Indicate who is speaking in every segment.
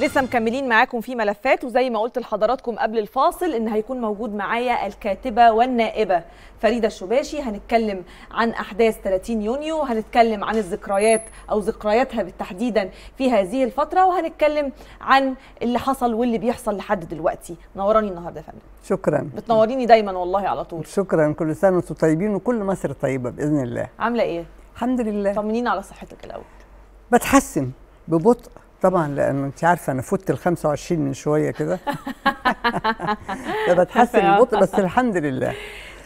Speaker 1: لسه مكملين معاكم في ملفات وزي ما قلت لحضراتكم قبل الفاصل ان هيكون موجود معايا الكاتبه والنائبه فريده الشباشي هنتكلم عن احداث 30 يونيو وهنتكلم عن الذكريات او ذكرياتها بالتحديدا في هذه الفتره وهنتكلم عن اللي حصل واللي بيحصل لحد دلوقتي نوراني النهارده يا فندم شكرا بتنوريني دايما والله على طول
Speaker 2: شكرا كل سنه وانتم طيبين وكل مصر طيبه باذن الله
Speaker 1: عامله ايه الحمد لله طمنينا على صحتك الاول
Speaker 2: بتحسن ببطء طبعا لانه انت عارفه انا فت ال 25 من شويه كده فبتحسن البطء بس الحمد لله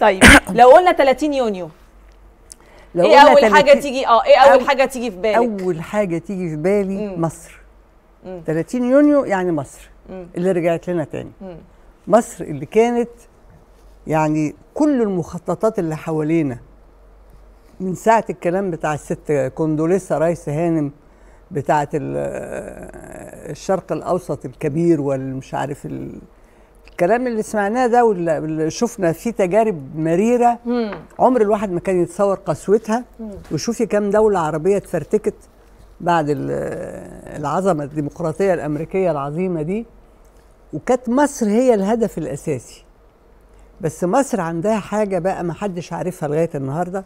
Speaker 2: طيب
Speaker 1: لو قلنا 30 يونيو
Speaker 2: لو ايه اول حاجه تيجي
Speaker 1: اه ايه اول, أول حاجه تيجي في بالك
Speaker 2: اول حاجه تيجي في بالي مم. مصر مم. 30 يونيو يعني مصر مم. اللي رجعت لنا تاني مم. مصر اللي كانت يعني كل المخططات اللي حوالينا من ساعه الكلام بتاع الست كوندوليسا رايس هانم بتاعه الشرق الاوسط الكبير والمش عارف الكلام اللي سمعناه ده واللي شفنا فيه تجارب مريره عمر الواحد ما كان يتصور قسوتها وشوفي كم دوله عربيه اتفرتكت بعد العظمه الديمقراطيه الامريكيه العظيمه دي وكانت مصر هي الهدف الاساسي بس مصر عندها حاجه بقى ما حدش عارفها لغايه النهارده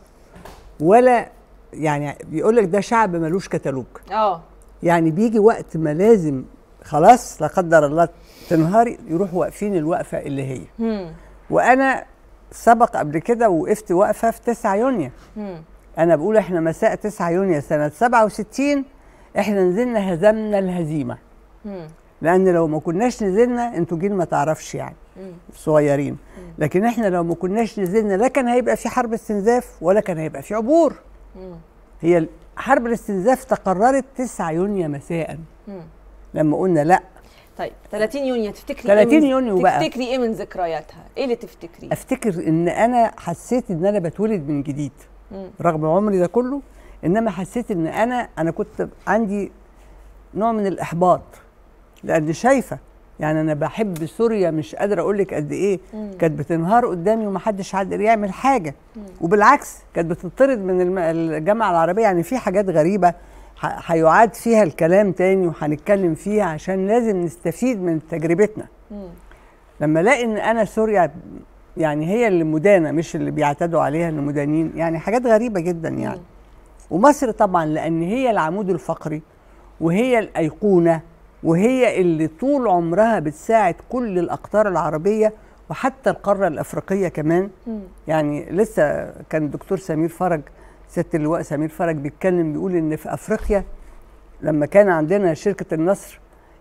Speaker 2: ولا يعني بيقول لك ده شعب ملوش كتالوج اه يعني بيجي وقت ما لازم خلاص لا قدر الله تنهاري يروحوا واقفين الوقفه اللي هي مم. وانا سبق قبل كده وقفت وقفه في 9 يونيو انا بقول احنا مساء 9 يونيو سنه 67 احنا نزلنا هزمنا الهزيمه مم. لان لو ما كناش نزلنا انتوا جيل ما تعرفش يعني صغيرين لكن احنا لو ما كناش نزلنا لا كان هيبقى في حرب استنزاف ولا كان هيبقى في عبور هي حرب الاستنزاف تقررت 9 يونيو مساء لما قلنا لا
Speaker 1: طيب 30 يونيو تفتكري 30 إيه يونيو بقى تفتكري ايه من ذكرياتها؟ ايه اللي تفتكري؟
Speaker 2: افتكر ان انا حسيت ان انا بتولد من جديد مم. رغم عمري ده كله انما حسيت ان انا انا كنت عندي نوع من الاحباط لان شايفه يعني انا بحب سوريا مش قادره اقول لك قد ايه كانت بتنهار قدامي ومحدش قادر يعمل حاجه وبالعكس كانت بتطرد من الجامعه العربيه يعني في حاجات غريبه هيعاد فيها الكلام تاني وهنتكلم فيها عشان لازم نستفيد من تجربتنا لما الاقي ان انا سوريا يعني هي اللي مدانه مش اللي بيعتدوا عليها المدانين يعني حاجات غريبه جدا يعني ومصر طبعا لان هي العمود الفقري وهي الايقونه وهي اللي طول عمرها بتساعد كل الأقطار العربية وحتى القارة الأفريقية كمان يعني لسه كان الدكتور سمير فرج سيادة اللواء سمير فرج بيتكلم بيقول إن في أفريقيا لما كان عندنا شركة النصر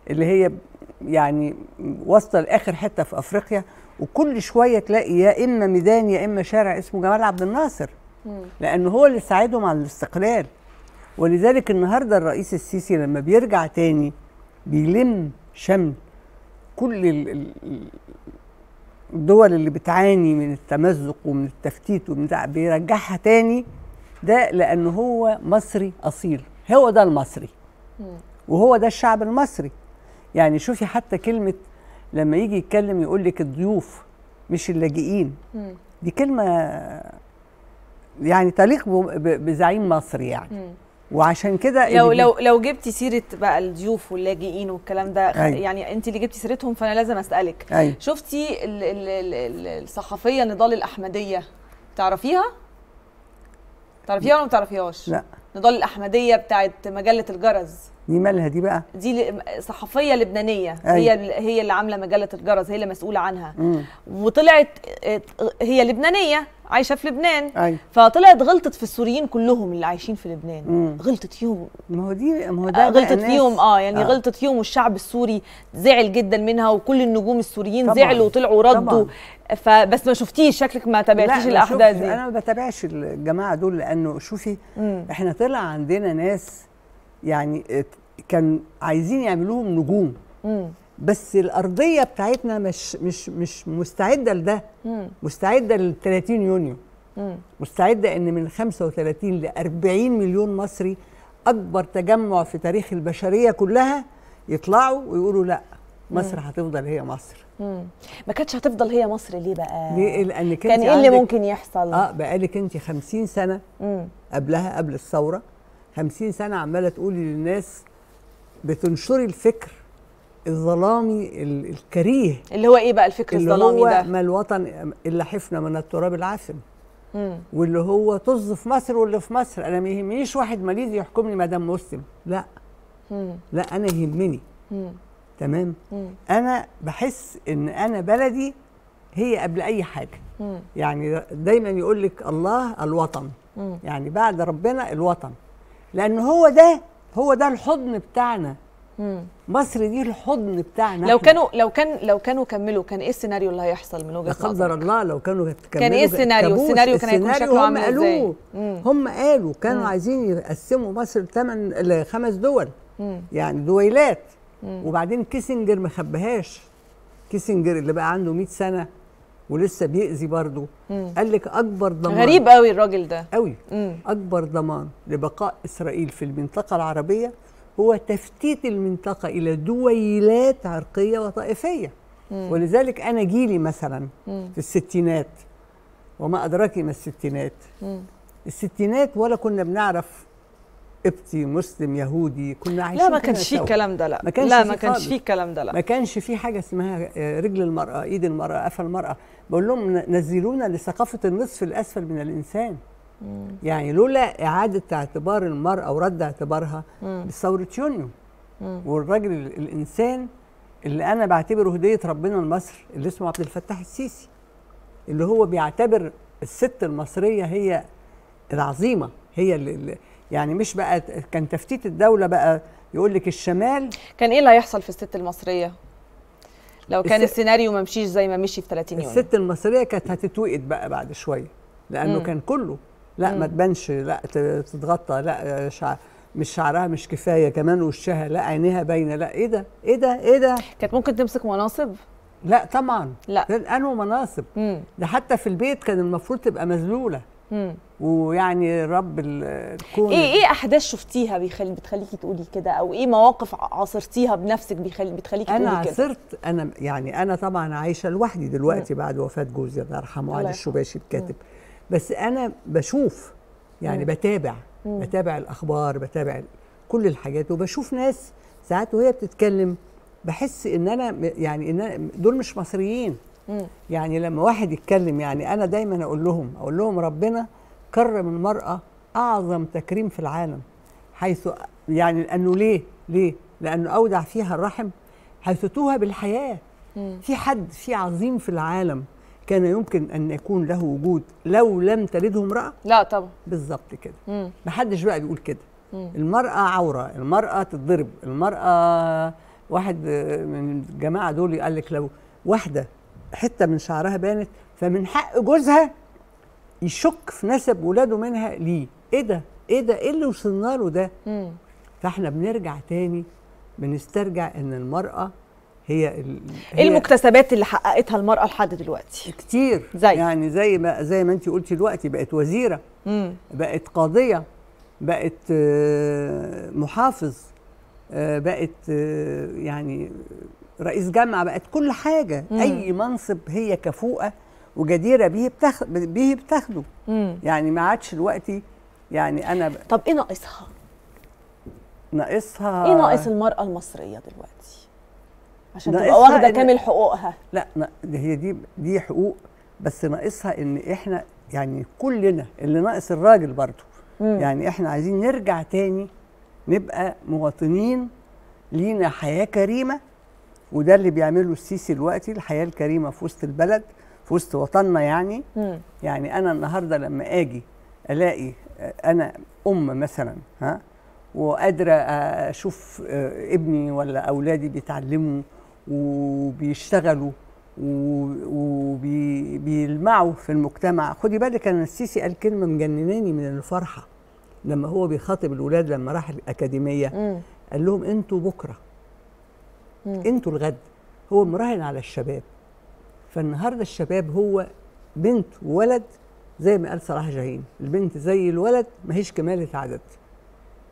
Speaker 2: اللي هي يعني واصلة لآخر حتة في أفريقيا وكل شوية تلاقي يا إما ميدان يا إما شارع اسمه جمال عبد الناصر لأن هو اللي ساعدهم على الاستقلال ولذلك النهاردة الرئيس السيسي لما بيرجع تاني بيلم شمل كل الدول اللي بتعاني من التمزق ومن التفتيت ومن ده بيرجعها تاني ده لأن هو مصري أصيل هو ده المصري وهو ده الشعب المصري يعني شوفي حتى كلمة لما يجي يتكلم يقول لك الضيوف مش اللاجئين دي كلمة يعني تليق بزعيم مصري يعني وعشان كده لو لو
Speaker 1: لو جبتي سيره بقى الضيوف واللاجئين والكلام ده أي. أيوه. يعني انت اللي جبتي سيرتهم فانا لازم اسالك أي. أيوه. شفتي الصحفيه نضال الاحمديه تعرفيها تعرفيها ولا ما تعرفيهاش لا نضال الاحمديه بتاعت مجله الجرز
Speaker 2: دي مالها دي بقى
Speaker 1: دي صحفيه لبنانيه أيوة. هي هي اللي عامله مجله الجرس هي اللي مسؤوله عنها مم. وطلعت هي لبنانيه عايشه في لبنان أيوة. فطلعت غلطت في السوريين كلهم اللي عايشين في لبنان مم. غلطت فيهم ما هو دي ما هو ده آه، غلطت فيهم اه يعني آه. غلطت فيهم والشعب السوري زعل جدا منها وكل النجوم السوريين طبعًا. زعلوا وطلعوا ردوا فبس ما شفتيش شكلك ما تابعتيش الاحداث دي انا
Speaker 2: ما بتابعش الجماعه دول لانه شوفي مم. احنا طلع عندنا ناس يعني آه، كان عايزين يعملوهم نجوم مم. بس الارضيه بتاعتنا مش مش مش مستعده لده مستعده لل 30 يونيو مم. مستعده ان من 35 ل 40 مليون مصري اكبر تجمع في تاريخ البشريه كلها يطلعوا ويقولوا لا مصر هتفضل هي مصر
Speaker 1: مم. ما كانتش هتفضل هي مصر ليه بقى
Speaker 2: ليه لان كان ايه اللي ممكن
Speaker 1: يحصل اه
Speaker 2: بقالك انت 50 سنه مم. قبلها قبل الثوره 50 سنه عماله تقولي للناس بتنشري الفكر الظلامي الكريه اللي
Speaker 1: هو ايه بقى الفكر الظلامي ده؟ اللي هو
Speaker 2: ما الوطن الا حفنه من التراب العاثم واللي هو طز في مصر واللي في مصر انا ما يهمنيش واحد ماليزي يحكمني ما دام مسلم لا مم. لا انا يهمني مم. تمام مم. انا بحس ان انا بلدي هي قبل اي حاجه مم. يعني دايما يقول لك الله الوطن مم. يعني بعد ربنا الوطن لان هو ده هو ده الحضن بتاعنا مم. مصر دي الحضن بتاعنا لو كانوا
Speaker 1: لو كان لو كانوا كملوا كان ايه السيناريو اللي هيحصل من وجهه نظرك؟
Speaker 2: قدر الله لو كانوا كملوا كان ايه السيناريو؟ السيناريو كان هيكون شكله عامل ازاي؟ هم قالوا كانوا مم. عايزين يقسموا مصر لثمان لخمس دول مم. يعني دويلات مم. وبعدين كيسنجر ما خبهاش كيسنجر اللي بقى عنده 100 سنه ولسه بيأذي برضه قال لك اكبر ضمان غريب قوي الراجل ده قوي اكبر ضمان لبقاء اسرائيل في المنطقه العربيه هو تفتيت المنطقه الى دويلات عرقيه وطائفيه مم. ولذلك انا جيلي مثلا مم. في الستينات وما ادراكي ما الستينات مم. الستينات ولا كنا بنعرف قبطي مسلم يهودي كنا عايشين لا ما كانش في الكلام ده لا ما كانش لا ما كانش في الكلام ده لا ما كانش في حاجه اسمها آه، رجل المراه ايد المراه قفا المراه بقول لهم نزلونا لثقافه النصف الاسفل من الانسان مم. يعني لولا اعاده اعتبار المراه ورد اعتبارها بثوره يونيو والراجل الانسان اللي انا بعتبره هديه ربنا لمصر اللي اسمه عبد الفتاح السيسي اللي هو بيعتبر الست المصريه هي العظيمه هي اللي يعني مش بقى كان تفتيت الدوله بقى يقول لك الشمال
Speaker 1: كان ايه اللي هيحصل في الست المصريه لو كان الس...
Speaker 2: السيناريو ما مشيش زي ما مشي في 30 يوم الست المصريه كانت هتتوقد بقى بعد شويه لانه مم. كان كله لا مم. ما تبانش لا تتغطى لا شعر مش شعرها مش كفايه كمان وشها لا عينيها باينه لا ايه ده ايه ده ايه ده كانت ممكن تمسك مناصب لا طبعا لا انه مناصب ده حتى في البيت كان المفروض تبقى مذلوله ويعني رب الكون ايه ايه
Speaker 1: احداث شفتيها بيخلي بتخليكي تقولي كده او ايه مواقف عاصرتيها بنفسك بيخلي بتخليكي تقولي كده انا عاصرت
Speaker 2: انا يعني انا طبعا عايشه لوحدي دلوقتي مم. بعد وفاه جوزي الله يرحمه علي الشباشي الكاتب بس انا بشوف يعني مم. بتابع مم. بتابع الاخبار بتابع كل الحاجات وبشوف ناس ساعات وهي بتتكلم بحس ان انا يعني ان أنا دول مش مصريين يعني لما واحد يتكلم يعني انا دايما اقول لهم اقول لهم ربنا كرم المراه اعظم تكريم في العالم حيث يعني لانه ليه ليه لانه اودع فيها الرحم حيث توها بالحياه مم. في حد في عظيم في العالم كان يمكن ان يكون له وجود لو لم تلده امراه لا طبعا بالظبط كده محدش بقى بيقول كده مم. المراه عوره المراه تتضرب المراه واحد من الجماعه دول قال لك لو واحده حته من شعرها بانت فمن حق جوزها يشك في نسب ولاده منها ليه ايه ده ايه ده ايه اللي وصلنا له ده مم. فاحنا بنرجع تاني بنسترجع ان المرأة هي ايه المكتسبات اللي حققتها المرأة لحد دلوقتي؟ كتير زي يعني زي ما زي ما انت قلتي دلوقتي بقت وزيرة مم. بقت قاضية بقت آه، محافظ آه، بقت آه، يعني رئيس جامعه بقت كل حاجه مم. اي منصب هي كفوءه وجديره به به بتاخده يعني ما عادش دلوقتي يعني انا ب... طب ايه ناقصها؟ ناقصها ايه ناقص
Speaker 1: المراه المصريه دلوقتي؟ عشان تبقى واخده إن... كامل حقوقها
Speaker 2: لا ده هي دي دي حقوق بس ناقصها ان احنا يعني كلنا اللي ناقص الراجل برضه يعني احنا عايزين نرجع تاني نبقى مواطنين لينا حياه كريمه وده اللي بيعمله السيسي دلوقتي الحياه الكريمه في وسط البلد في وسط وطننا يعني مم. يعني انا النهارده لما اجي الاقي انا ام مثلا ها وقادره اشوف ابني ولا اولادي بيتعلموا وبيشتغلوا وبيلمعوا في المجتمع خدي بالك انا السيسي قال كلمه مجنناني من الفرحه لما هو بيخاطب الولاد لما راح الاكاديميه مم. قال لهم انتوا بكره انتوا الغد هو مراهن على الشباب فالنهارده الشباب هو بنت وولد زي ما قال صلاح جاهين البنت زي الولد ما هيش كمالة عدد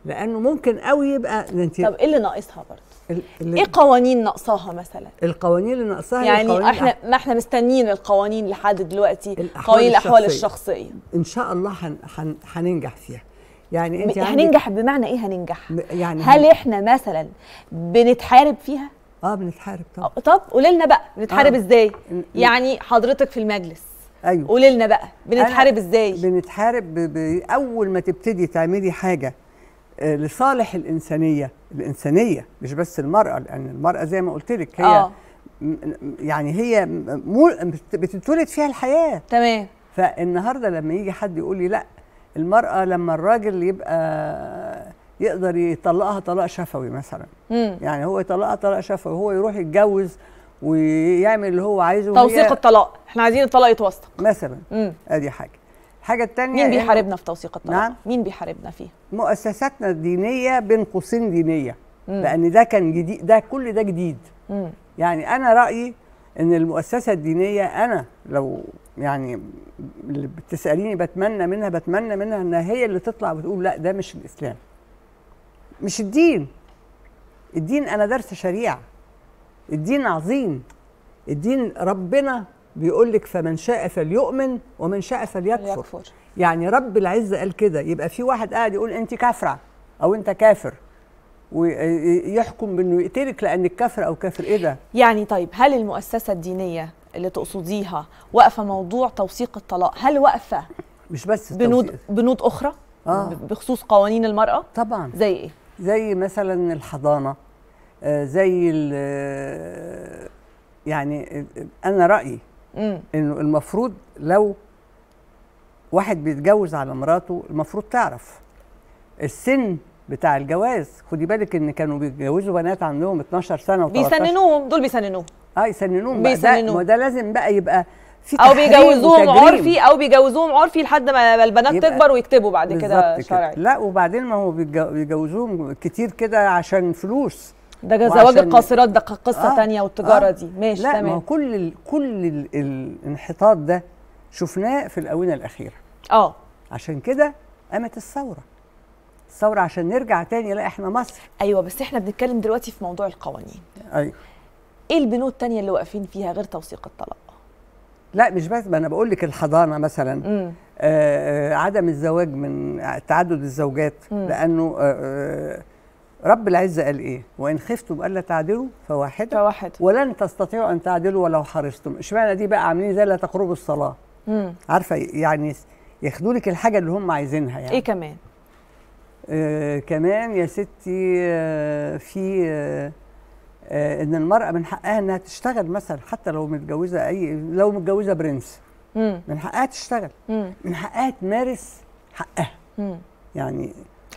Speaker 2: لانه ممكن قوي يبقى انت طب ايه اللي ناقصها برضه ايه قوانين ناقصاها مثلا القوانين اللي ناقصاها يعني احنا
Speaker 1: ما احنا مستنيين القوانين لحد دلوقتي قوانين الاحوال الشخصيه
Speaker 2: ان شاء الله هن... هن... هننجح فيها يعني انت هننجح هننجح
Speaker 1: بمعنى ايه هننجح
Speaker 2: يعني هل هن...
Speaker 1: احنا مثلا بنتحارب فيها اه بنتحارب طبعا طب قولي لنا بقى بنتحارب آه. ازاي يعني حضرتك في المجلس ايوه قولي لنا
Speaker 2: بقى بنتحارب ازاي بنتحارب ب... اول ما تبتدي تعملي حاجه آه، لصالح الانسانيه الانسانيه مش بس المراه لان المراه زي ما قلت لك هي آه. يعني هي مو بتتولد فيها الحياه تمام فالنهارده لما يجي حد يقول لي لا المراه لما الراجل يبقى يقدر يطلقها طلاق شفوي مثلا مم. يعني هو يطلقها طلاق شفوي هو يروح يتجوز ويعمل اللي هو عايزه توثيق الطلاق احنا عايزين الطلاق يتوثق مثلا مم. ادي حاجه الحاجه الثانيه مين يعني بيحاربنا في توثيق الطلاق نعم؟ مين بيحاربنا فيه مؤسساتنا الدينيه بين قوسين دينيه مم. لان ده كان جديد ده كل ده جديد مم. يعني انا رايي ان المؤسسه الدينيه انا لو يعني اللي بتساليني بتمنى منها بتمنى منها إن هي اللي تطلع وتقول لا ده مش الاسلام مش الدين الدين انا درس شريعه الدين عظيم الدين ربنا بيقول لك فمن شاء فليؤمن ومن شاء فليكفر يكفر. يعني رب العزه قال كده يبقى في واحد قاعد يقول انت كافره او انت كافر ويحكم بانه يقتلك لانك كافر او كافر ايه ده
Speaker 1: يعني طيب هل المؤسسه الدينيه اللي تقصديها واقفه موضوع توثيق الطلاق هل واقفه مش بس بنود بنود اخرى آه. بخصوص قوانين المراه طبعا زي ايه
Speaker 2: زي مثلا الحضانه آه، زي آه، يعني آه، انا رايي انه المفروض لو واحد بيتجوز على مراته المفروض تعرف السن بتاع الجواز خدي بالك ان كانوا بيتجوزوا بنات عندهم 12 سنه و13 بيسننوهم دول بيسننوهم اه يسننوهم
Speaker 1: بيسننوهم
Speaker 2: ده لازم بقى يبقى في او بيجوزوهم عرفي
Speaker 1: او بيجوزوهم عرفي لحد ما البنات تكبر ويكتبوا بعد كده شرعي
Speaker 2: لا وبعدين ما هو بيجوزوهم كتير كده عشان فلوس ده زواج القاصرات ده قصه آه تانية والتجاره آه دي ماشي لا تمام ما هو كل الـ كل الـ الانحطاط ده شفناه في الاونه الاخيره اه عشان كده قامت الثوره الثوره عشان نرجع تاني لا احنا مصر ايوه بس احنا بنتكلم دلوقتي في موضوع القوانين ايوه ايه البنود التانية اللي واقفين
Speaker 1: فيها غير توثيق الطلاق
Speaker 2: لا مش بس ما انا بقول لك الحضانه مثلا آه،, آه عدم الزواج من تعدد الزوجات مم. لانه آه،, آه رب العزه قال ايه؟ وان خفتم الا تعدلوا فواحده فواحده ولن تستطيعوا ان تعدلوا ولو حرصتم، اشمعنى دي بقى عاملين زي لا تقربوا الصلاه. مم. عارفه يعني ياخدوا لك الحاجه اللي هم عايزينها يعني. ايه كمان؟ آه كمان يا ستي آه في آه آه، ان المراه من حقها انها تشتغل مثلا حتى لو متجوزه اي لو متجوزه برنس من حقها تشتغل من حقها تمارس حقها يعني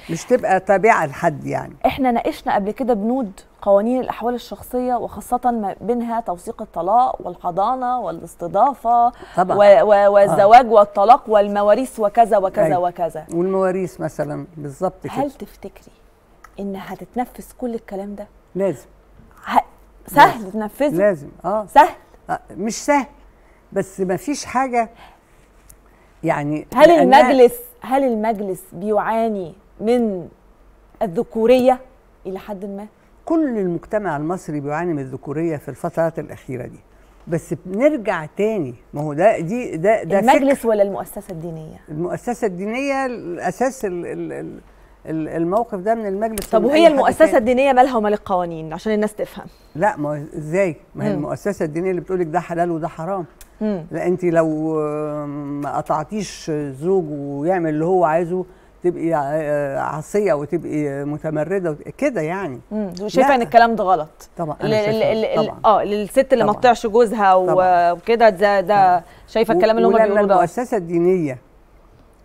Speaker 2: مش تبقى تابعه لحد يعني
Speaker 1: احنا ناقشنا قبل كده بنود قوانين الاحوال الشخصيه وخاصه ما بينها توثيق الطلاق والحضانه والاستضافه طبعا و- و- آه. والزواج آه. والطلاق والمواريث وكذا وكذا أي. أيوة. وكذا
Speaker 2: والمواريث مثلا بالظبط كده هل تفتكري
Speaker 1: انها هتتنفس كل الكلام ده
Speaker 2: لازم سهل تنفذه لازم اه سهل آه مش سهل بس ما فيش حاجه يعني هل المجلس
Speaker 1: هل المجلس بيعاني من الذكوريه الى حد ما
Speaker 2: كل المجتمع المصري بيعاني من الذكوريه في الفترات الاخيره دي بس بنرجع تاني ما هو ده دي ده ده المجلس ولا المؤسسه الدينيه المؤسسه الدينيه الاساس ال ال ال الموقف ده من المجلس طب وهي المؤسسه
Speaker 1: الدينيه مالها ومال القوانين عشان الناس تفهم
Speaker 2: لا ما ازاي ما هي المؤسسه الدينيه اللي بتقولك ده حلال وده حرام لا انت لو ما قطعتيش زوج ويعمل اللي هو عايزه تبقي آه، آه، عصيه وتبقي متمرده كده يعني شايفه ان الكلام ده غلط طبعا
Speaker 1: اه للست اللي ما تطيعش جوزها وكده ده ده شايفه الكلام اللي هم بيقولوه ده
Speaker 2: المؤسسه الدينيه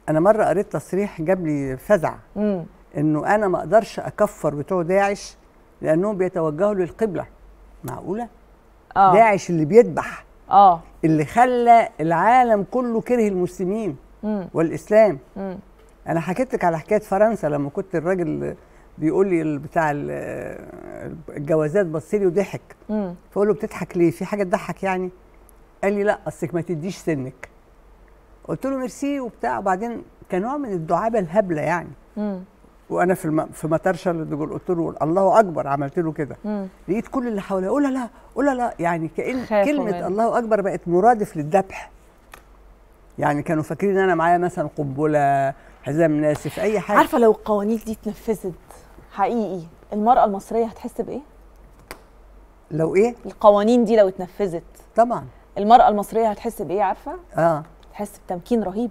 Speaker 2: انا مره قريت تصريح جاب لي فزع انه انا ما اقدرش اكفر بتوع داعش لانهم بيتوجهوا للقبله معقوله أوه. داعش اللي بيذبح اه اللي خلى العالم كله كره المسلمين مم. والاسلام مم. انا حكيت لك على حكايه فرنسا لما كنت الراجل بيقول لي بتاع الجوازات بص لي وضحك فقول له بتضحك ليه في حاجه تضحك يعني قال لي لا اصلك ما تديش سنك قلت له ميرسي وبتاع وبعدين كنوع من الدعابه الهبله يعني مم. وانا في الم... في مطار شارل دول قلت له الله اكبر عملت له كده لقيت كل اللي حواليا قول لا قول لا يعني كان كلمه من. الله اكبر بقت مرادف للذبح يعني كانوا فاكرين ان انا معايا مثلا قنبله حزام ناسف اي حاجه عارفه لو القوانين دي اتنفذت حقيقي
Speaker 1: المراه المصريه هتحس بايه لو ايه القوانين دي لو اتنفذت طبعا المراه المصريه هتحس بايه عارفه اه هتحس بتمكين رهيب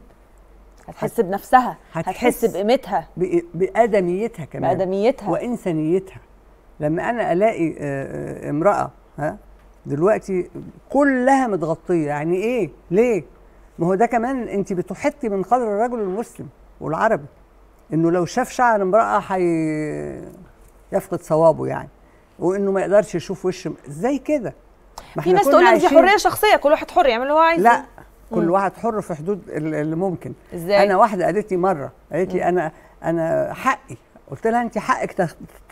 Speaker 1: هتحس هت... بنفسها هتحس, هتحس بقيمتها
Speaker 2: ب... بادميتها كمان بادميتها وانسانيتها لما انا الاقي آه، آه، امراه ها دلوقتي كلها متغطيه يعني ايه ليه ما هو ده كمان انت بتحطي من قدر الرجل المسلم والعربي انه لو شاف شعر امراه حي يفقد صوابه يعني وانه ما يقدرش يشوف وش ازاي كده في ناس تقول لك دي حريه شخصيه
Speaker 1: كل واحد حر يعمل اللي هو عايزه لا كل
Speaker 2: واحد حر في حدود اللي ممكن ازاي انا واحده قالت لي مره قالت لي انا انا حقي قلت لها انت حقك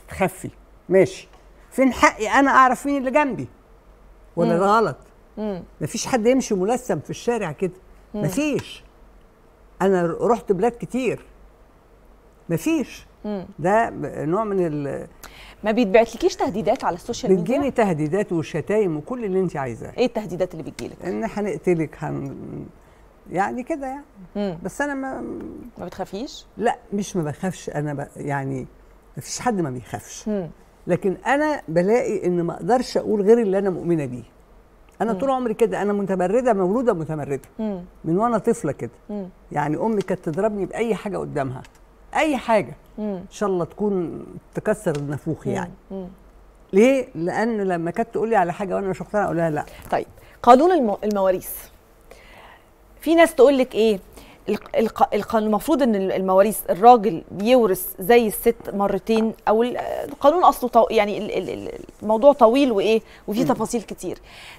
Speaker 2: تخفي ماشي فين حقي انا اعرف مين اللي جنبي ولا ده غلط مفيش حد يمشي ملثم في الشارع كده مفيش انا رحت بلاد كتير مفيش ده نوع من ال ما
Speaker 1: بيتبعتلكيش تهديدات على
Speaker 2: السوشيال ميديا بتجيني تهديدات وشتايم وكل اللي انت عايزاه ايه التهديدات اللي بتجيلك ان هنقتلك هن يعني كده يعني مم. بس انا ما ما بتخافيش لا مش ما بخافش انا ب... يعني ما فيش حد ما بيخافش مم. لكن انا بلاقي ان ما اقدرش اقول غير اللي انا مؤمنه بيه انا مم. طول عمري كده انا متمرده مولوده متمرده مم. من وانا طفله كده مم. يعني امي كانت تضربني باي حاجه قدامها اي حاجه ان شاء الله تكون تكسر النافوخ يعني مم. ليه لان لما كانت تقول لي على حاجه وانا مش مقتنعه اقول لها لا طيب قانون المواريث في ناس تقول لك ايه
Speaker 1: القانون المفروض ان المواريث الراجل بيورث زي الست مرتين او القانون اصله طو... يعني الموضوع طويل وايه وفيه تفاصيل كتير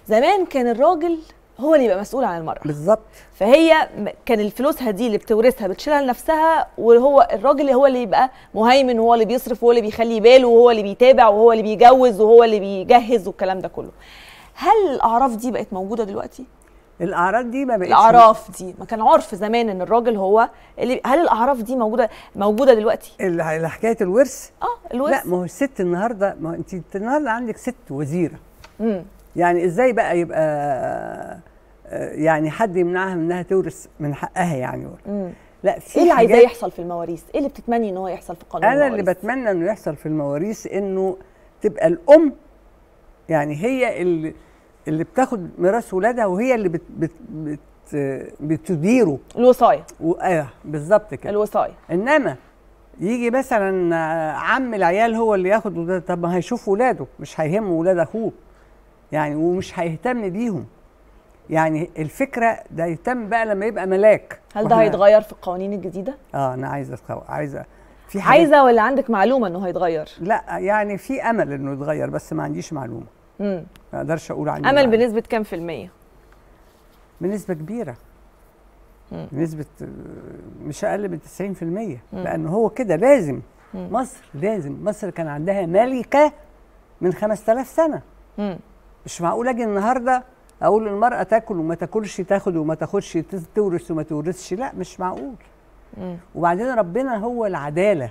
Speaker 1: زمان كان الراجل هو اللي يبقى مسؤول عن المرأة بالظبط فهي كان الفلوس دي اللي بتورثها بتشيلها لنفسها وهو الراجل هو اللي يبقى مهيمن وهو اللي بيصرف وهو اللي بيخلي باله وهو اللي بيتابع وهو اللي بيجوز وهو اللي بيجهز والكلام ده كله هل الاعراف دي بقت موجوده دلوقتي الاعراف دي ما بقتش الاعراف دي ما كان عرف زمان ان الراجل هو
Speaker 2: اللي هل الاعراف دي موجوده موجوده دلوقتي حكايه الورث اه الورث لا ما هو الست النهارده ما انت النهارده عندك ست وزيره امم يعني ازاي بقى يبقى يعني حد يمنعها من انها تورث من حقها يعني مم. لا في ايه اللي عايزاه يحصل
Speaker 1: في المواريث؟ ايه اللي بتتمني ان هو يحصل في قانون انا المواريث؟ اللي
Speaker 2: بتمنى انه يحصل في المواريث انه تبقى الام يعني هي اللي اللي بتاخد ميراث ولادها وهي اللي بت بت بت بتديره الوصايه آه، ايوه بالظبط كده الوصايه انما يجي مثلا عم العيال هو اللي ياخد طب ما هيشوف ولاده مش هيهم ولاد اخوه يعني ومش هيهتم بيهم يعني الفكره ده يتم بقى لما يبقى ملاك هل ده هيتغير في القوانين الجديده اه انا عايزه عايزه في حاجة عايزه ولا عندك معلومه انه هيتغير لا يعني في امل انه يتغير بس ما عنديش معلومه امم ما اقدرش اقول عندي امل معلومة.
Speaker 1: بنسبه كام في الميه
Speaker 2: بنسبه كبيره مم. بنسبه مش اقل من 90% مم. لان هو كده لازم مم. مصر لازم مصر كان عندها ملكه من 5000 سنه مم. مش معقول اجي النهارده اقول للمراه تاكل وما تاكلش تاخد وما تاخدش تورث وما تورثش لا مش معقول وبعدين ربنا هو العداله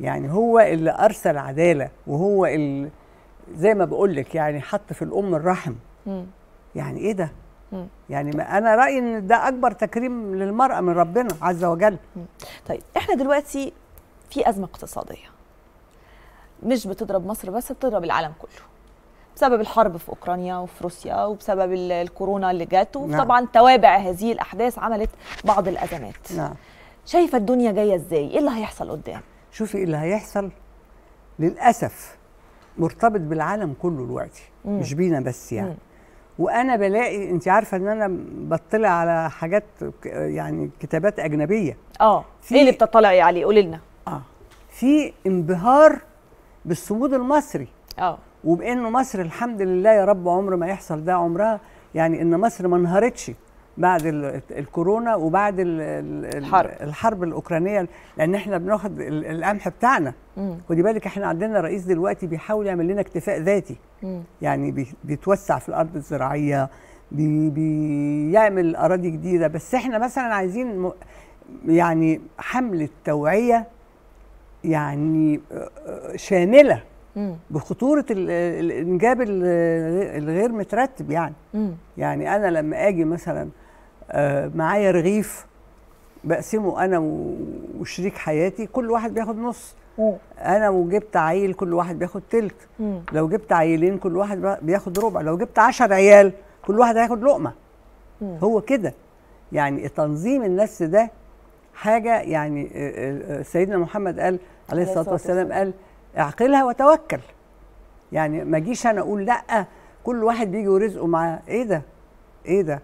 Speaker 2: يعني هو اللي ارسل عداله وهو اللي زي ما بقول لك يعني حط في الام الرحم يعني ايه ده يعني ما انا رايي ان ده اكبر تكريم للمراه من ربنا عز وجل طيب احنا دلوقتي في ازمه اقتصاديه
Speaker 1: مش بتضرب مصر بس بتضرب العالم كله بسبب الحرب في اوكرانيا وفي روسيا وبسبب الكورونا اللي جت وطبعا نعم. توابع هذه الاحداث عملت بعض الازمات نعم.
Speaker 2: شايفه الدنيا جايه ازاي ايه اللي هيحصل قدام شوفي إيه اللي هيحصل للاسف مرتبط بالعالم كله دلوقتي مش بينا بس يعني مم. وانا بلاقي انت عارفه ان انا بطلع على حاجات يعني كتابات اجنبيه
Speaker 1: اه ايه اللي بتطلعي عليه قولي لنا
Speaker 2: اه في انبهار بالصمود المصري اه وبانه مصر الحمد لله يا رب عمر ما يحصل ده عمرها يعني ان مصر ما انهارتش بعد الكورونا وبعد الحرب الحرب الاوكرانيه لان احنا بناخد القمح بتاعنا خدي بالك احنا عندنا رئيس دلوقتي بيحاول يعمل لنا اكتفاء ذاتي مم. يعني بيتوسع في الارض الزراعيه بي بيعمل اراضي جديده بس احنا مثلا عايزين يعني حمله توعيه يعني شامله بخطوره الانجاب الغير مترتب يعني مم. يعني انا لما اجي مثلا آه، معايا رغيف بقسمه انا وشريك حياتي كل واحد بياخد نص مم. انا وجبت عيل كل واحد بياخد تلت مم. لو جبت عيلين كل واحد بياخد ربع لو جبت عشر عيال كل واحد هياخد لقمه مم. هو كده يعني تنظيم النفس ده حاجه يعني آه، آه، سيدنا محمد قال عليه الصلاه والسلام قال اعقلها وتوكل يعني ما اجيش انا اقول لا كل واحد بيجي ورزقه معاه ايه ده ايه ده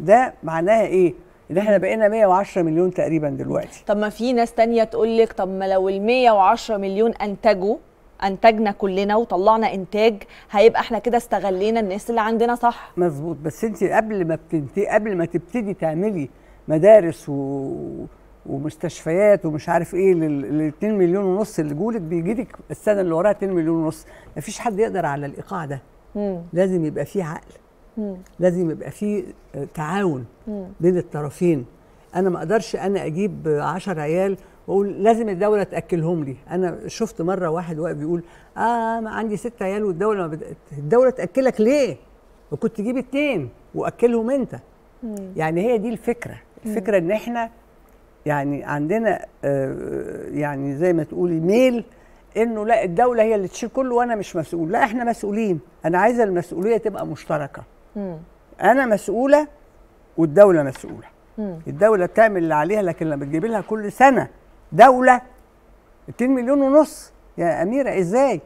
Speaker 2: ده معناها ايه ان احنا بقينا 110 مليون تقريبا دلوقتي
Speaker 1: طب ما في ناس تانية تقول لك طب ما لو ال 110 مليون انتجوا انتجنا كلنا وطلعنا انتاج هيبقى احنا كده استغلينا الناس اللي عندنا صح
Speaker 2: مظبوط بس انت قبل ما بتنتي قبل ما تبتدي تعملي مدارس و... ومستشفيات ومش عارف ايه لل 2 مليون ونص اللي جولك بيجي لك السنه اللي وراها 2 مليون ونص مفيش حد يقدر على الايقاع ده مم. لازم يبقى فيه عقل مم. لازم يبقى فيه آه، تعاون مم. بين الطرفين انا ما اقدرش انا اجيب 10 عيال واقول لازم الدوله تاكلهم لي انا شفت مره واحد واقف بيقول اه ما عندي ست عيال والدوله ما بد... الدوله تاكلك ليه وكنت تجيب اتنين واكلهم انت مم. يعني هي دي الفكره الفكره مم. ان احنا يعني عندنا آه، يعني زي ما تقولي ميل انه لا الدوله هي اللي تشيل كله وانا مش مسؤول لا احنا مسؤولين انا عايزه المسؤوليه تبقى مشتركه م. انا مسؤوله والدوله مسؤوله م. الدوله بتعمل اللي عليها لكن لما تجيب لها كل سنه دوله 2 مليون ونص يا اميره ازاي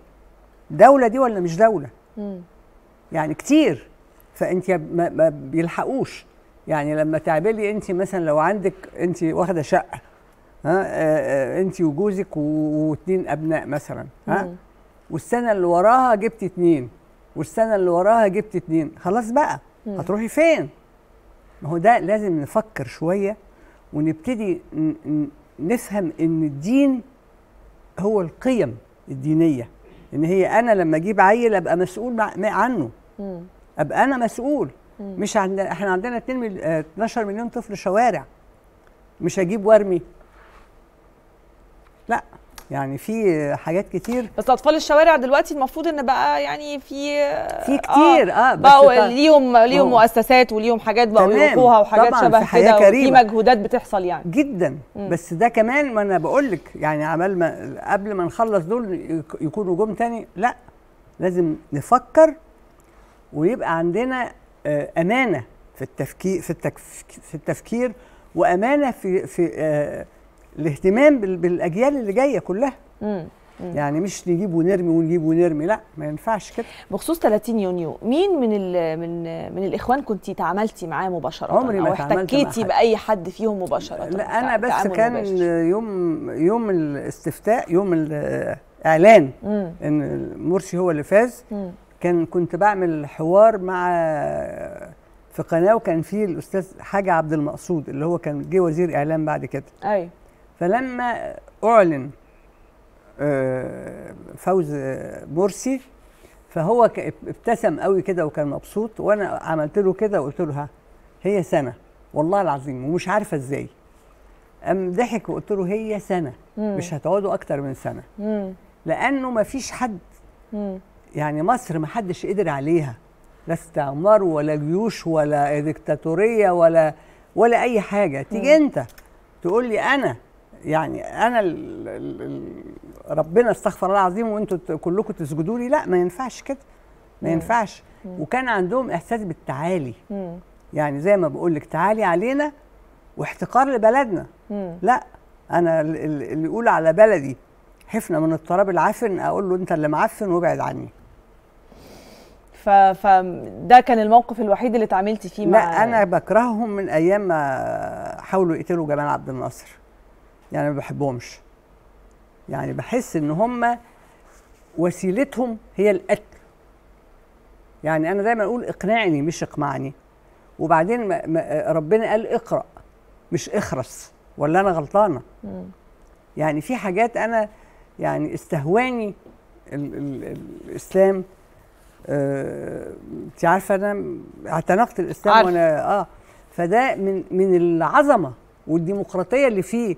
Speaker 2: دوله دي ولا مش دوله م. يعني كتير فانت ما, ما بيلحقوش يعني لما تعبلي انت مثلا لو عندك انت واخده شقه ها آه، آه، انت وجوزك واثنين ابناء مثلا ها والسنه اللي وراها جبت اثنين والسنه اللي وراها جبت اثنين خلاص بقى هتروحي فين ما هو ده لازم نفكر شويه ونبتدي نفهم ان الدين هو القيم الدينيه ان هي انا لما اجيب عيل ابقى مسؤول عنه ابقى انا مسؤول مش عندنا احنا عندنا 2 مل... 12 آه، مليون طفل شوارع مش هجيب وارمي لا يعني في حاجات كتير بس
Speaker 1: اطفال الشوارع دلوقتي المفروض ان بقى يعني في
Speaker 2: في كتير اه, آه بقوا ليهم
Speaker 1: ليهم مؤسسات وليهم حاجات بقوا يروحوها وحاجات شبه كده في مجهودات بتحصل يعني
Speaker 2: جدا مم. بس ده كمان ما انا بقول لك يعني عمال ما قبل ما نخلص دول يكونوا جم تاني لا لازم نفكر ويبقى عندنا آه، امانه في التفكير في التفكير, في التفكير وامانه في في آه، الاهتمام بالاجيال اللي جايه كلها مم. مم. يعني مش نجيب ونرمي ونجيب ونرمي لا ما ينفعش كده بخصوص 30 يونيو
Speaker 1: مين من من من الاخوان كنت تعاملتي معاه مباشره عمري ما او احتكيتي مع باي حد فيهم مباشره لا انا بس كان مباشر.
Speaker 2: يوم يوم الاستفتاء يوم الاعلان مم. ان مرسي هو اللي فاز مم. كان كنت بعمل حوار مع في قناه وكان فيه الاستاذ حاجه عبد المقصود اللي هو كان جه وزير اعلام بعد كده ايوه فلما اعلن آه، فوز آه، مرسي فهو ابتسم قوي كده وكان مبسوط وانا عملت له كده وقلت له هي سنه والله العظيم ومش عارفه ازاي قام ضحك وقلت له هي سنه مم. مش هتقعدوا اكتر من سنه مم. لانه ما فيش حد يعني مصر ما حدش قدر عليها لا استعمار ولا جيوش ولا ديكتاتوريه ولا ولا اي حاجه تيجي انت تقول لي انا يعني انا ربنا استغفر الله العظيم وانتوا كلكم تسجدوا لي لا ما ينفعش كده
Speaker 3: ما ينفعش
Speaker 2: وكان عندهم احساس بالتعالي يعني زي ما بقول لك تعالي علينا واحتقار لبلدنا لا انا اللي يقول على بلدي حفنه من التراب العفن اقول له انت اللي معفن وابعد عني
Speaker 1: فده كان الموقف الوحيد اللي اتعاملتي فيه مع لا انا
Speaker 2: بكرههم من ايام ما حاولوا يقتلوا جمال عبد الناصر يعني ما بحبهمش يعني بحس ان هم وسيلتهم هي القتل يعني انا دايما اقول اقنعني مش اقمعني وبعدين ربنا قال اقرا مش اخرس ولا انا غلطانه يعني في حاجات انا يعني استهواني ال ال الاسلام انت آه عارفه انا اعتنقت الاسلام عارف. وانا اه فده من من العظمه والديمقراطيه اللي فيه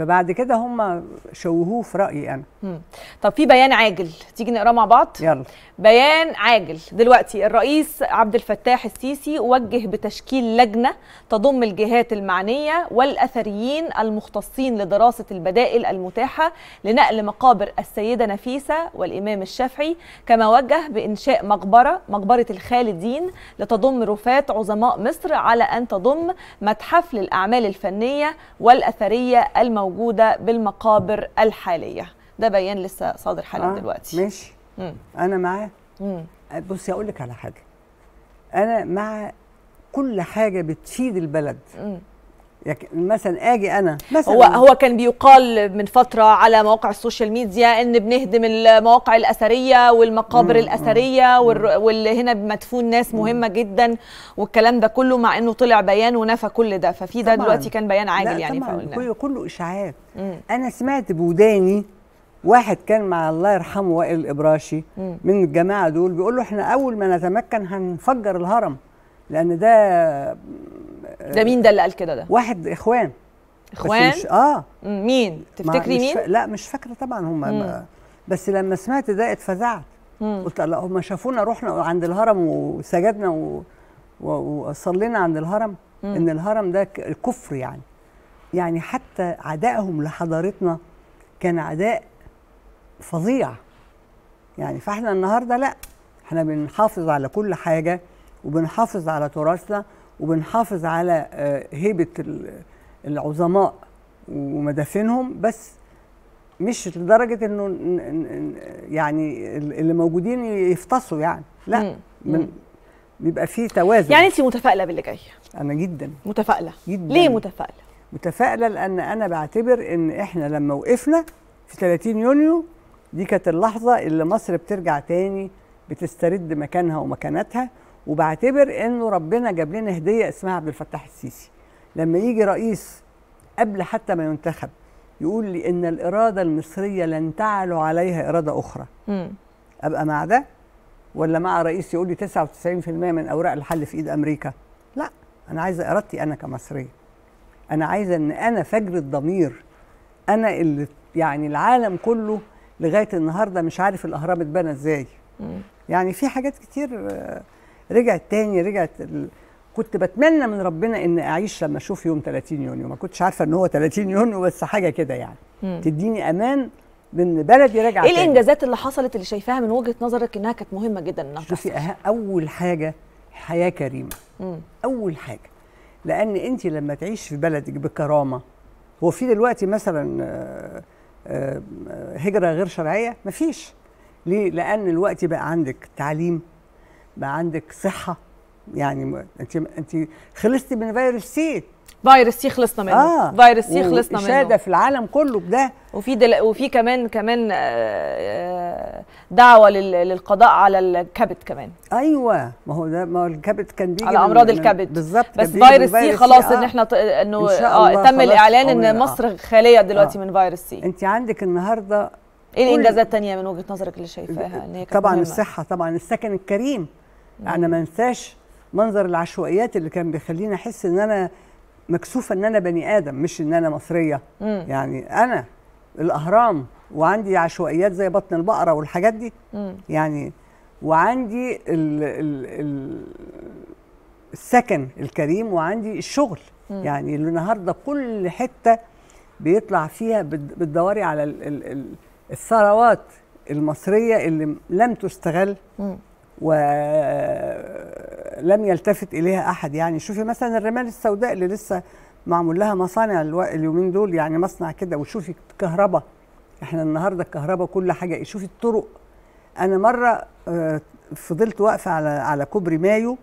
Speaker 2: فبعد كده هم شوهوه في رايي انا
Speaker 1: طب في بيان عاجل تيجي نقراه مع بعض يلا بيان عاجل دلوقتي الرئيس عبد الفتاح السيسي وجه بتشكيل لجنه تضم الجهات المعنيه والاثريين المختصين لدراسه البدائل المتاحه لنقل مقابر السيده نفيسه والامام الشافعي كما وجه بانشاء مقبره مقبره الخالدين لتضم رفات عظماء مصر على ان تضم متحف للاعمال الفنيه والاثريه الموجوده موجوده بالمقابر الحاليه ده بيان لسه صادر حالا آه دلوقتي
Speaker 2: ماشي مم. انا مع بصي اقول لك على حاجه انا مع كل حاجه بتفيد البلد مم. مثلا اجي انا مثلا هو هو
Speaker 1: كان بيقال من فتره على مواقع السوشيال ميديا ان بنهدم المواقع الاثريه والمقابر مم الاثريه واللي هنا مدفون ناس مهمه مم جدا والكلام ده كله مع انه طلع بيان ونفى كل ده ففي ده دلوقتي كان بيان عاجل يعني طبعا كله
Speaker 2: كله اشاعات انا سمعت بوداني واحد كان مع الله يرحمه وائل الابراشي من الجماعه دول بيقول له احنا اول ما نتمكن هنفجر الهرم لان ده ده مين ده اللي قال كده ده؟ واحد اخوان اخوان؟ مش اه مين؟ تفتكري مش مين؟ ف... لا مش فاكره طبعا هم ما... بس لما سمعت ده اتفزعت قلت لا هم شافونا رحنا عند الهرم وسجدنا و... و... وصلينا عند الهرم مم. ان الهرم ده الكفر يعني يعني حتى عدائهم لحضارتنا كان عداء فظيع يعني فاحنا النهارده لا احنا بنحافظ على كل حاجه وبنحافظ على تراثنا وبنحافظ على آه، هيبه العظماء ومدافنهم بس مش لدرجه انه يعني اللي موجودين يفتصوا يعني لا من بيبقى فيه توازن يعني
Speaker 1: انت متفائله باللي جاي
Speaker 2: انا جدا متفائله جدا ليه متفائله متفائله لان انا بعتبر ان احنا لما وقفنا في 30 يونيو دي كانت اللحظه اللي مصر بترجع تاني بتسترد مكانها ومكانتها وبعتبر انه ربنا جاب لنا هديه اسمها عبد الفتاح السيسي لما يجي رئيس قبل حتى ما ينتخب يقول لي ان الاراده المصريه لن تعلو عليها اراده اخرى م. ابقى مع ده ولا مع رئيس يقول لي 99% من اوراق الحل في ايد امريكا لا انا عايزه ارادتي انا كمصريه انا عايزه ان انا فجر الضمير انا اللي يعني العالم كله لغايه النهارده مش عارف الاهرام اتبنى ازاي يعني في حاجات كتير رجعت تاني رجعت ال... كنت بتمنى من ربنا ان اعيش لما اشوف يوم 30 يونيو ما كنتش عارفه ان هو 30 يونيو بس حاجه كده يعني مم. تديني امان بان بلدي راجعه ايه الانجازات اللي
Speaker 1: حصلت اللي شايفاها من وجهه نظرك انها كانت مهمه جدا انها
Speaker 2: شوفي أه، اول حاجه حياه كريمه مم. اول حاجه لان انت لما تعيش في بلدك بكرامه هو في دلوقتي مثلا آه، آه، هجره غير شرعيه مفيش ليه لان الوقت بقى عندك تعليم بقى عندك صحه يعني انت انت خلصتي من فيروس سي فيروس سي خلصنا منه آه فيروس سي خلصنا منه شهاده في العالم كله بده وفي دل... وفي كمان كمان آه، آه،
Speaker 1: دعوه لل... للقضاء على الكبد كمان
Speaker 2: ايوه ما هو ده ما هو الكبد كان بيجي على امراض من... الكبد بالظبط بس فيروس سي خلاص آه. ان احنا ط... انه إن آه تم الاعلان ان آه. مصر
Speaker 1: خاليه دلوقتي آه. من فيروس سي انت عندك النهارده ايه الانجازات الثانيه من وجهه
Speaker 2: نظرك اللي شايفاها ان هي طبعا مهمة. الصحه طبعا السكن الكريم نعم. انا ما انساش منظر العشوائيات اللي كان بيخليني احس ان انا مكسوفه ان انا بني ادم مش ان انا مصريه مم. يعني انا الاهرام وعندي عشوائيات زي بطن البقره والحاجات دي مم. يعني وعندي الـ الـ الـ السكن الكريم وعندي الشغل مم. يعني النهارده كل حته بيطلع فيها بتدوري على الثروات المصريه اللي لم تستغل مم. ولم يلتفت اليها احد يعني شوفي مثلا الرمال السوداء اللي لسه معمول لها مصانع اليومين دول يعني مصنع كده وشوفي الكهرباء احنا النهارده الكهرباء كل حاجه شوفي الطرق انا مره آه، فضلت واقفه على على كوبري مايو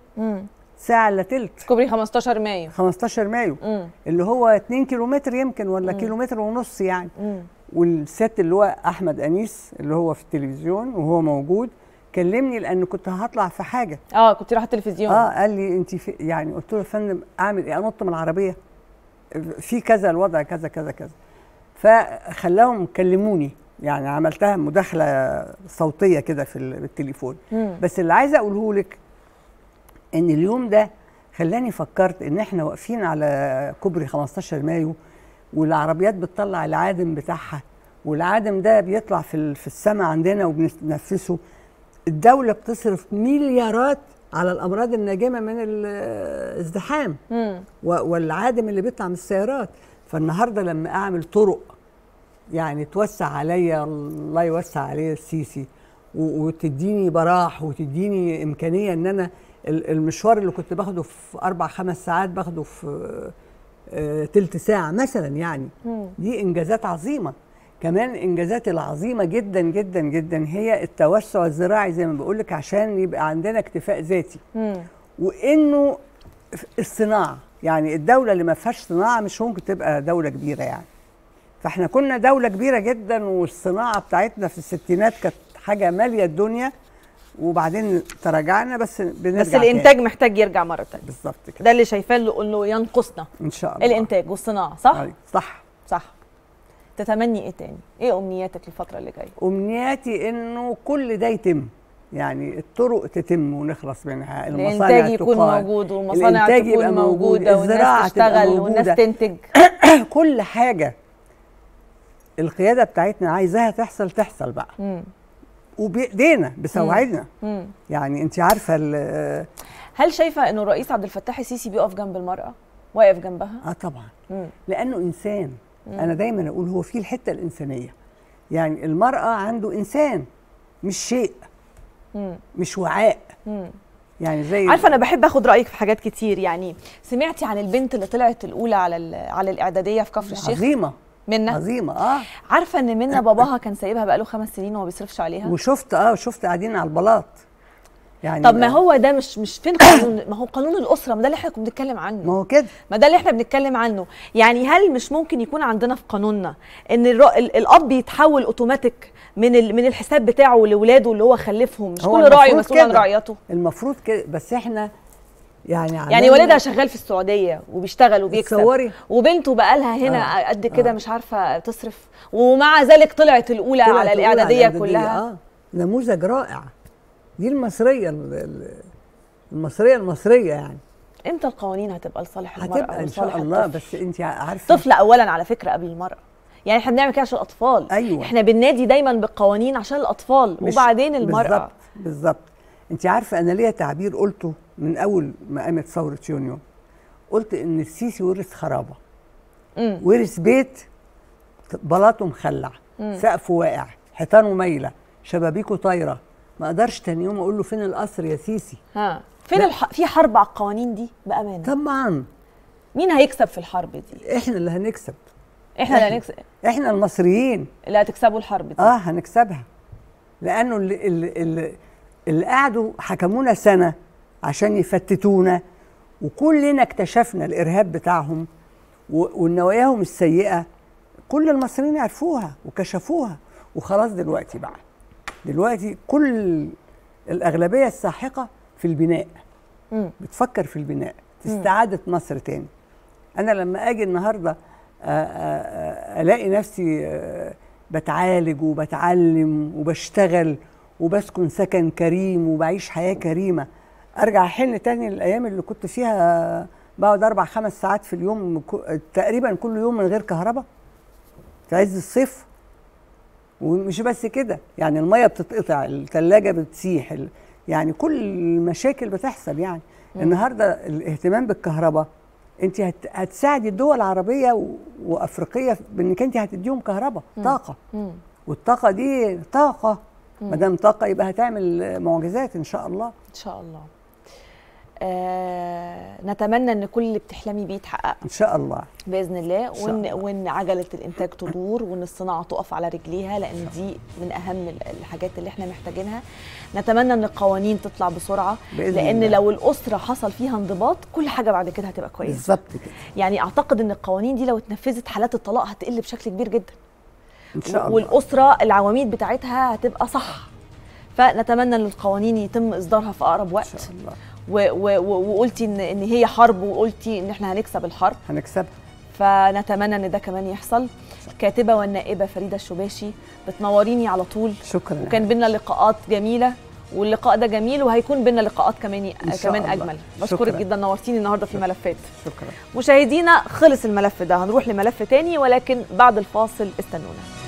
Speaker 2: ساعه الا ثلث
Speaker 1: كوبري 15 مايو
Speaker 2: 15 مايو مم. اللي هو 2 كيلومتر يمكن ولا مم. كيلومتر ونص يعني مم. والست اللي هو احمد انيس اللي هو في التلفزيون وهو موجود كلمني لان كنت هطلع في حاجه
Speaker 1: اه كنت رايحه التلفزيون اه
Speaker 2: قال لي انت في يعني قلت له يا فندم اعمل ايه انط من العربيه في كذا الوضع كذا كذا كذا فخلاهم كلموني يعني عملتها مداخله صوتيه كده في التليفون مم. بس اللي عايزه اقوله لك ان اليوم ده خلاني فكرت ان احنا واقفين على كوبري 15 مايو والعربيات بتطلع العادم بتاعها والعادم ده بيطلع في في السماء عندنا وبنتنفسه الدوله بتصرف مليارات على الامراض الناجمه من الازدحام والعادم اللي بيطلع من السيارات فالنهارده لما اعمل طرق يعني توسع عليا الله يوسع عليا السيسي وتديني براح وتديني امكانيه ان انا المشوار اللي كنت باخده في اربع خمس ساعات باخده في آه، تلت ساعه مثلا يعني دي انجازات عظيمه كمان انجازاتي العظيمه جدا جدا جدا هي التوسع الزراعي زي ما بقول لك عشان يبقى عندنا اكتفاء ذاتي وانه الصناعه يعني الدوله اللي ما فيهاش صناعه مش ممكن تبقى دوله كبيره يعني فاحنا كنا دوله كبيره جدا والصناعه بتاعتنا في الستينات كانت حاجه ماليه الدنيا وبعدين تراجعنا بس بنرجع بس الانتاج تاني.
Speaker 1: محتاج يرجع مره ثانيه بالظبط كده ده اللي شايفاه انه ينقصنا ان شاء الله الانتاج والصناعه صح؟ طيب، صح تتمني ايه تاني؟ ايه امنياتك الفتره اللي جايه؟
Speaker 2: امنياتي انه كل ده يتم يعني الطرق تتم ونخلص منها المصانع الانتاج يكون تقال. موجود والمصانع تكون موجودة, موجودة والناس تشتغل موجودة. والناس تنتج كل حاجة القيادة بتاعتنا عايزاها تحصل تحصل بقى مم. وبايدينا بسواعدنا يعني انت عارفه
Speaker 1: هل شايفه انه الرئيس عبد الفتاح السيسي بيقف جنب المراه واقف جنبها اه
Speaker 2: طبعا مم. لانه انسان مم. انا دايما اقول هو في الحته الانسانيه يعني المراه عنده انسان مش شيء مم. مش وعاء مم. يعني زي عارفه انا بحب اخد
Speaker 1: رايك في حاجات كتير يعني سمعتي عن البنت اللي طلعت الاولى على على الاعداديه في كفر الشيخ عظيمه منى عظيمه اه عارفه ان منى باباها كان سايبها بقاله خمس سنين وما بيصرفش عليها وشفت اه شفت قاعدين على البلاط يعني طب ما هو ده مش مش فين قانون ما هو قانون الاسره ما ده اللي احنا كنا بنتكلم عنه ما هو كده ما ده اللي احنا بنتكلم عنه يعني هل مش ممكن يكون عندنا في قانوننا ان الاب يتحول اوتوماتيك من من الحساب بتاعه
Speaker 2: لاولاده اللي هو خلفهم مش هو كل راعي مسؤول عن رعيته المفروض كده بس احنا يعني يعني والدها
Speaker 1: شغال في السعوديه وبيشتغل وبيكسب وبنته بقى لها هنا آه. قد آه. كده آه. مش عارفه تصرف ومع ذلك طلعت الاولى طلعت على الاعداديه كلها آه.
Speaker 2: نموذج رائع دي المصريه المصريه المصريه يعني
Speaker 1: امتى القوانين هتبقى لصالح المراه هتبقى ان شاء الله الطفل. بس
Speaker 2: انت عارفه
Speaker 1: الطفل اولا على فكره قبل المراه يعني احنا بنعمل كده عشان الاطفال أيوة. احنا بننادي دايما بالقوانين عشان الاطفال وبعدين المراه بالظبط
Speaker 2: بالظبط انت عارفه انا ليا تعبير قلته من اول ما قامت ثوره يونيو قلت ان السيسي ورث خرابه مم. ورث بيت بلاطه مخلع سقفه واقع حيطانه مايله شبابيكه طايره ما اقدرش تاني يوم اقول له فين القصر يا سيسي
Speaker 1: ها فين الح... في حرب على القوانين دي بامانه طبعا مين هيكسب في الحرب دي احنا اللي هنكسب احنا, اللي هنكسب احنا
Speaker 2: المصريين اللي هتكسبوا الحرب دي اه هنكسبها لانه اللي, اللي, اللي قعدوا حكمونا سنه عشان يفتتونا وكلنا اكتشفنا الارهاب بتاعهم والنواياهم السيئه كل المصريين عرفوها وكشفوها وخلاص دلوقتي بقى دلوقتي كل الاغلبيه الساحقه في البناء بتفكر في البناء في استعاده مصر تاني انا لما اجي النهارده آه، آه، آه، الاقي نفسي بتعالج وبتعلم وبشتغل وبسكن سكن كريم وبعيش حياه كريمه ارجع احن تاني للايام اللي كنت فيها بقعد اربع خمس ساعات في اليوم تقريبا كل يوم من غير كهرباء في عز الصيف ومش بس كده يعني الميه بتتقطع الثلاجه بتسيح يعني كل المشاكل بتحصل يعني مم. النهارده الاهتمام بالكهرباء انت هت... هتساعدي الدول العربيه و... وافريقيه بانك انت هتديهم كهرباء طاقه مم. والطاقه دي طاقه ما دام طاقه يبقى هتعمل معجزات ان شاء الله ان
Speaker 1: شاء الله آه، نتمنى ان كل اللي بتحلمي بيه يتحقق ان شاء الله باذن الله وان الله. وان عجله الانتاج تدور وان الصناعه تقف على رجليها لان دي من اهم الحاجات اللي احنا محتاجينها نتمنى ان القوانين تطلع بسرعه بإذن لان الله. لو الاسره حصل فيها انضباط كل حاجه بعد كده هتبقى كويسه بالظبط كده يعني اعتقد ان القوانين دي لو اتنفذت حالات الطلاق هتقل بشكل كبير جدا ان شاء الله والاسره العواميد بتاعتها هتبقى صح فنتمنى ان القوانين يتم اصدارها في اقرب وقت إن شاء الله. وقلتي ان ان هي حرب وقلتي ان احنا هنكسب الحرب هنكسبها فنتمنى ان ده كمان يحصل الكاتبه والنائبه فريده الشباشي بتنوريني على طول شكرا وكان بينا لقاءات جميله واللقاء ده جميل وهيكون بينا لقاءات كمان كمان اجمل بشكرك جدا نورتيني النهارده في شكرا. ملفات شكرا مشاهدينا خلص الملف ده هنروح لملف تاني ولكن بعد الفاصل استنونا